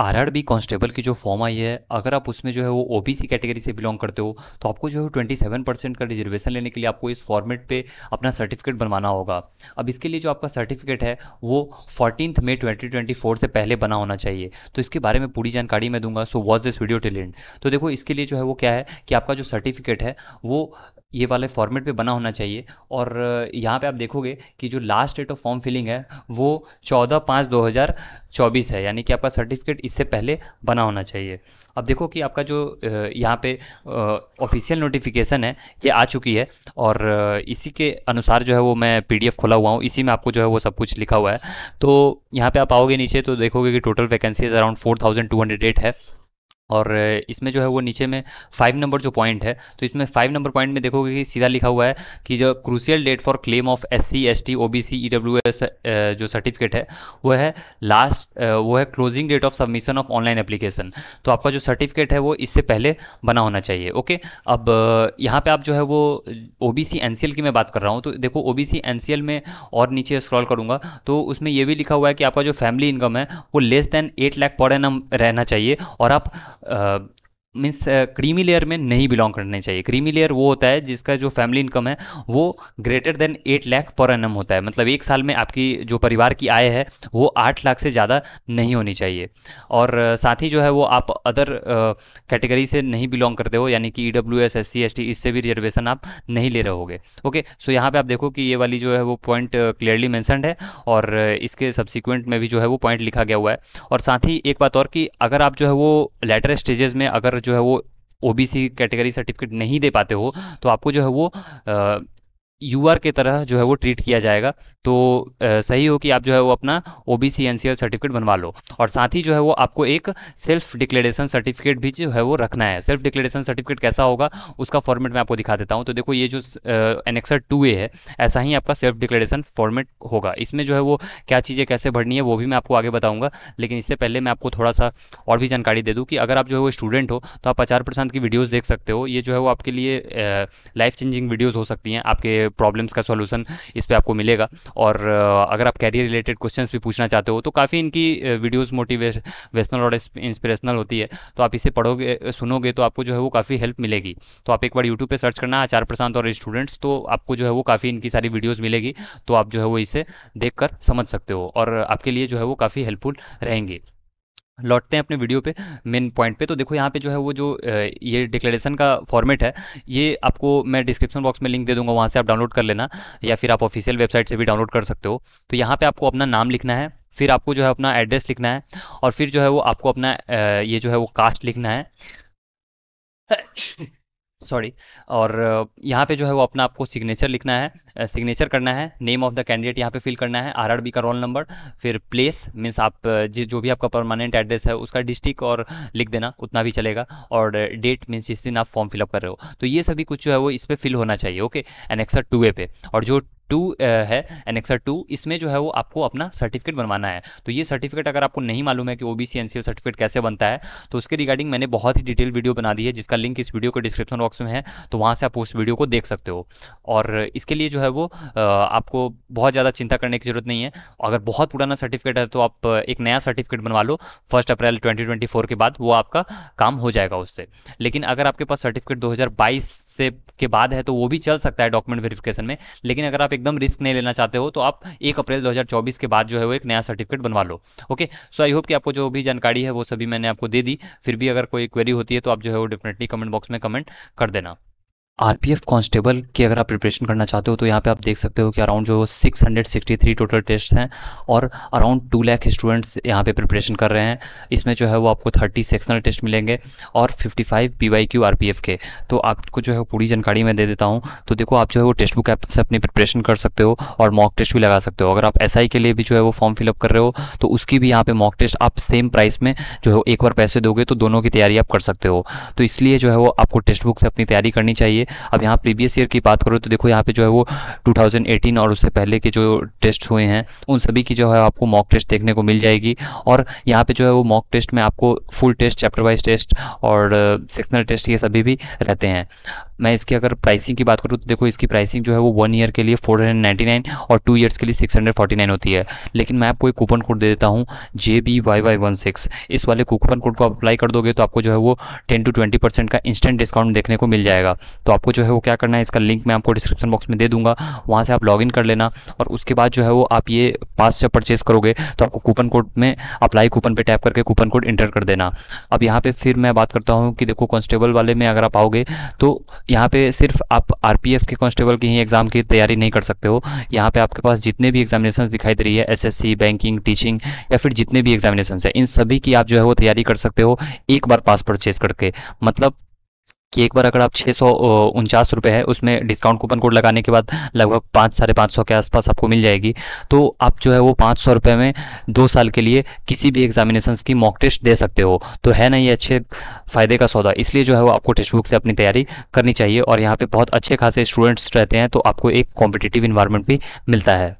RRB constable की जो form I है अगर आप उसमें जो है वो ओबीसी कैटेगरी से बिलोंग करते हो तो आपको जो है ट्वेंटी सेवन परसेंट का रिजर्वेशन लेने के लिए आपको इस फॉर्मेट पे अपना सर्टिफिकेट बनवाना होगा अब इसके लिए जो आपका सर्टिफिकेट है वो fourteen May twenty twenty four से पहले बना होना चाहिए तो इसके बारे में पूरी जानकारी मैं दूंगा so watch this video till end तो देखो इसके लिए जो है वो क्या है कि आपका जो सर्टिफिकेट है वो ये वाले फॉर्मेट पे बना होना चाहिए और यहाँ पे आप देखोगे कि जो last date of form filling है वो चौदह पाँच दो हज़ार चौबीस है यानी कि आपका सर्टिफिकेट इससे पहले बना होना चाहिए अब देखो कि आपका जो यहाँ पे ऑफिशियल नोटिफिकेशन है ये आ चुकी है और इसी के अनुसार जो है वो मैं पी खोला हुआ हूँ इसी में आपको जो है वो सब कुछ लिखा हुआ है तो यहाँ पर आप आओगे नीचे तो देखोगे कि टोटल वैकेंसीज अराउंड फोर है और इसमें जो है वो नीचे में फाइव नंबर जो पॉइंट है तो इसमें फाइव नंबर पॉइंट में देखोगे कि सीधा लिखा हुआ है कि जो crucial date for claim of S C S T O B C E W S जो सर्टिफिकेट है वो है लास्ट वो है closing date of submission of online application तो आपका जो सर्टिफिकेट है वो इससे पहले बना होना चाहिए ओके अब यहाँ पर आप जो है वो O B C N C L की मैं बात कर रहा हूँ तो देखो O B C N C L में और नीचे स्क्रॉल करूँगा तो उसमें यह भी लिखा हुआ है कि आपका जो फैमिली इनकम है वो लेस देन एट लैख पर रहना चाहिए और आप uh, मीन्स क्रीमी लेयर में नहीं बिलोंग करने चाहिए क्रीमी लेयर वो होता है जिसका जो फैमिली इनकम है वो greater than eight lakh per annum होता है मतलब एक साल में आपकी जो परिवार की आय है वो आठ लाख से ज़्यादा नहीं होनी चाहिए और साथ ही जो है वो आप अदर कैटेगरी से नहीं बिलोंग करते हो यानी कि E W S S C S T इससे भी रिजर्वेशन आप नहीं ले रहोगे ओके सो यहाँ पर आप देखो कि ये वाली जो है वो पॉइंट क्लियरली मैंसनड है और इसके सब्सिक्वेंट में भी जो है वो पॉइंट लिखा गया हुआ है और साथ ही एक बात और कि अगर आप जो है वो लेटर स्टेजेस में अगर जो है वो ओ कैटेगरी सर्टिफिकेट नहीं दे पाते हो तो आपको जो है वो यू आर के तरह जो है वो ट्रीट किया जाएगा तो आ, सही हो कि आप जो है वो अपना O B C N C L certificate बनवा लो और साथ ही जो है वो आपको एक सेल्फ डिक्लेरेशन सर्टिफिकेट भी जो है वो रखना है सेल्फ डिक्लेरेशन सर्टिफिकेट कैसा होगा उसका फॉर्मेट मैं आपको दिखा देता हूँ तो देखो ये जो एनेक्सर टू ए है ऐसा ही आपका सेल्फ डिक्लेरेशन फॉर्मेट होगा इसमें जो है वो क्या चीज़ें कैसे भरनी है वो भी मैं आपको आगे बताऊँगा लेकिन इससे पहले मैं आपको थोड़ा सा और भी जानकारी दे दूँ कि अगर आप जो है वो स्टूडेंट हो तो आप पचास की वीडियोज़ देख सकते हो ये जो है वो आपके लिए लाइफ चेंजिंग वीडियोज़ हो सकती हैं आपके प्रॉब्लम्स का सोल्यूशन इस पर आपको मिलेगा और अगर आप कैरियर रिलेटेड क्वेश्चन भी पूछना चाहते हो तो काफ़ी इनकी वीडियोज़ मोटिवेशनल और इंस्पिरेशनल होती है तो आप इसे पढ़ोगे सुनोगे तो आपको जो है वो काफ़ी हेल्प मिलेगी तो आप एक बार यूट्यूब पर सर्च करना आचार प्रशांत और स्टूडेंट्स तो आपको जो है वो काफ़ी इनकी सारी वीडियोज़ मिलेगी तो आप जो है वो इसे देख समझ सकते हो और आपके लिए जो है वो काफ़ी हेल्पफुल रहेंगे लौटते हैं अपने वीडियो पे मेन पॉइंट पे तो देखो यहाँ पे जो है वो जो ये डिक्लेरेशन का फॉर्मेट है ये आपको मैं डिस्क्रिप्शन बॉक्स में लिंक दे दूंगा वहाँ से आप डाउनलोड कर लेना या फिर आप ऑफिशियल वेबसाइट से भी डाउनलोड कर सकते हो तो यहाँ पे आपको अपना नाम लिखना है फिर आपको जो है अपना एड्रेस लिखना है और फिर जो है वो आपको अपना ये जो है वो कास्ट लिखना है सॉरी और यहाँ पे जो है वो अपना आपको सिग्नेचर लिखना है सिग्नेचर करना है नेम ऑफ द कैंडिडेट यहाँ पे फिल करना है आरआरबी का रोल नंबर फिर प्लेस मीन्स आप जो भी आपका परमानेंट एड्रेस है उसका डिस्ट्रिक्ट और लिख देना उतना भी चलेगा और डेट मीन्स जिस दिन आप फॉर्म फिलअप कर रहे हो तो ये सभी कुछ जो है वो इस पर फिल होना चाहिए okay annexure two A पे और जो टू है एनेक्सर टू इसमें जो है वो आपको अपना सर्टिफिकेट बनवाना है तो ये सर्टिफिकेट अगर आपको नहीं मालूम है कि ओबीसी एनसीएल सर्टिफिकेट कैसे बनता है तो उसके रिगार्डिंग मैंने बहुत ही डिटेल वीडियो बना दी है जिसका लिंक इस वीडियो के डिस्क्रिप्शन बॉक्स में है तो वहाँ से आप उस वीडियो को देख सकते हो और इसके लिए जो है वो आपको बहुत ज़्यादा चिंता करने की जरूरत नहीं है अगर बहुत पुराना सर्टिफिकेट है तो आप एक नया सर्टिफिकेट बनवा लो फर्स्ट अप्रैल ट्वेंटी के बाद वो आपका काम हो जाएगा उससे लेकिन अगर आपके पास सर्टिफिकेट दो से के बाद है तो वो भी चल सकता है डॉक्यूमेंट वेरिफिकेशन में लेकिन अगर आप एकदम रिस्क नहीं लेना चाहते हो तो आप एक अप्रैल 2024 के बाद जो है वो एक नया सर्टिफिकेट बनवा लो ओके सो आई होप कि आपको जो भी जानकारी है वो सभी मैंने आपको दे दी फिर भी अगर कोई क्वेरी होती है तो आप जो है वो डेफिनेटली कमेंट बॉक्स में कमेंट कर देना आरपीएफ कांस्टेबल की अगर आप प्रिपरेशन करना चाहते हो तो यहाँ पे आप देख सकते हो कि अराउंड जो 663 टोटल टेस्ट हैं और अराउंड टू लाख स्टूडेंट्स यहाँ पे प्रिपरेशन कर रहे हैं इसमें जो है वो आपको 30 सेक्शनल टेस्ट मिलेंगे और 55 पीवाईक्यू आरपीएफ के तो आपको जो है पूरी जानकारी मैं दे देता हूँ तो देखो आप जो है वो टेक्स्ट बुक ऐप से अपनी प्रिपरेशन कर सकते हो और मॉक टेस्ट भी लगा सकते हो अगर आप एसआई के लिए भी जो है वो फॉर्म फिलअप कर रहे हो तो उसकी भी यहाँ पर मॉक टेस्ट आप सेम प्राइस में जो है एक बार पैसे दोगे तो दोनों की तैयारी आप कर सकते हो तो इसलिए जो है वो आपको टेक्स्ट बुक से अपनी तैयारी करनी चाहिए अब यहाँ प्रीवियस ईयर की बात करो तो देखो यहाँ पे जो है वो 2018 और उससे पहले के जो टेस्ट हुए हैं उन सभी की जो है आपको मॉक टेस्ट देखने को मिल जाएगी और यहाँ पे जो है वो मॉक टेस्ट में आपको full test chapter wise test और सेक्शनल टेस्ट ये सभी भी रहते हैं मैं इसकी अगर प्राइसिंग की बात करूँ तो देखो इसकी प्राइसिंग जो है वो वन ईयर के लिए 499 और टू ईयर्स के लिए 649 होती है लेकिन मैं आपको एक कूपन कोड दे देता हूँ J B Y Y one six इस वाले कूपन कोड को अप्लाई कर दोगे तो आपको जो है वो टेन टू ट्वेंटी परसेंट का इंस्टेंट डिस्काउंट देखने को मिल जाएगा तो आपको जो है वो क्या करना है इसका लिंक मैं आपको डिस्क्रिप्शन बॉक्स में दे दूंगा वहाँ से आप इन कर लेना और उसके बाद जो है वो आप ये पास जब परचेज करोगे तो आपको कूपन कोड में अप्लाई कूपन पर टैप करके कूपन कोड इंटर कर देना अब यहाँ पर फिर मैं बात करता हूँ कि देखो कॉन्स्टेबल वाले में अगर आप आओगे तो यहाँ पर सिर्फ आप आर के कॉन्स्टेबल की ही एग्ज़ाम की तैयारी नहीं कर सकते हो यहाँ पर आपके पास जितने भी एग्जामिनेशन दिखाई दे रही है एस बैंकिंग टीचिंग या फिर जितने भी एग्जामिनेशन है इन सभी की आप जो है वो तैयारी कर सकते हो एक बार पास परचेज करके मतलब कि एक बार अगर आप छः सौ उनचास रुपये है उसमें डिस्काउंट कूपन कोड लगाने के बाद लगभग पाँच साढ़े पाँच सौ के आसपास आपको मिल जाएगी तो आप जो है वो पाँच सौ रुपये में दो साल के लिए किसी भी एग्जामिनेशन की मॉक टेस्ट दे सकते हो तो है ना ये अच्छे फ़ायदे का सौदा इसलिए जो है वो आपको टेक्स्ट बुक से अपनी तैयारी करनी चाहिए और यहाँ पर बहुत अच्छे खासे स्टूडेंट्स रहते हैं तो आपको एक कॉम्पिटेटिव इन्वायरमेंट भी मिलता है